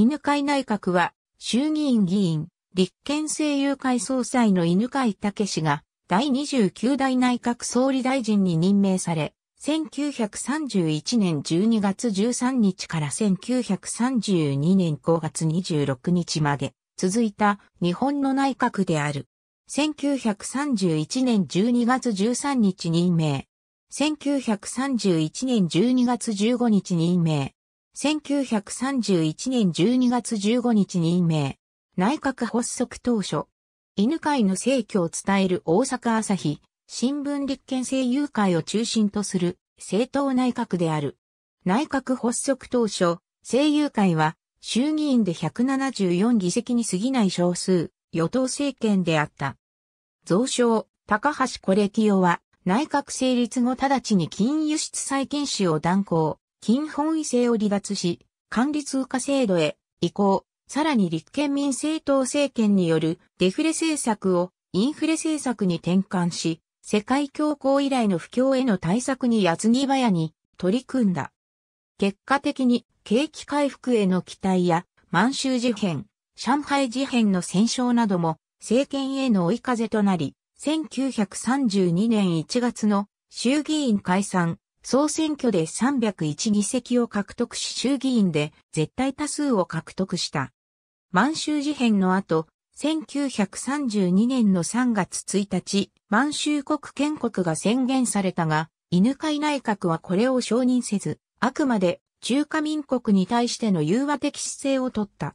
犬飼内閣は、衆議院議員、立憲政友会総裁の犬飼武氏が、第29代内閣総理大臣に任命され、1931年12月13日から1932年5月26日まで続いた日本の内閣である。1931年12月13日任命。1931年12月15日任命。1931年12月15日任命。内閣発足当初。犬飼の正教を伝える大阪朝日、新聞立憲政友会を中心とする政党内閣である。内閣発足当初、政友会は衆議院で174議席に過ぎない少数、与党政権であった。増称、高橋コレ夫オは内閣成立後直ちに金輸出再禁止を断行。金本位制を離脱し、管理通貨制度へ移行、さらに立憲民政党政権によるデフレ政策をインフレ政策に転換し、世界恐慌以来の不況への対策に矢継ぎ早に取り組んだ。結果的に景気回復への期待や満州事変、上海事変の戦勝なども政権への追い風となり、1932年1月の衆議院解散、総選挙で301議席を獲得し衆議院で絶対多数を獲得した。満州事変の後、1932年の3月1日、満州国建国が宣言されたが、犬飼内閣はこれを承認せず、あくまで中華民国に対しての融和的姿勢をとった。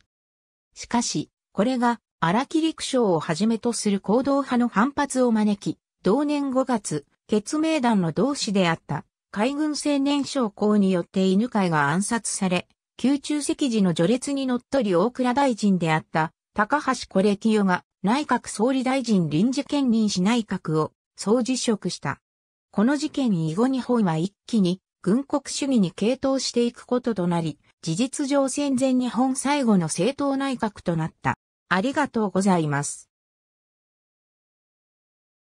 しかし、これが荒木陸将をはじめとする行動派の反発を招き、同年5月、決命団の同志であった海軍青年将校によって犬飼が暗殺され、宮中席時の序列にのっとり大倉大臣であった高橋コ清が内閣総理大臣臨時兼任し内閣を総辞職した。この事件以後日本は一気に軍国主義に傾倒していくこととなり、事実上戦前日本最後の政党内閣となった。ありがとうございます。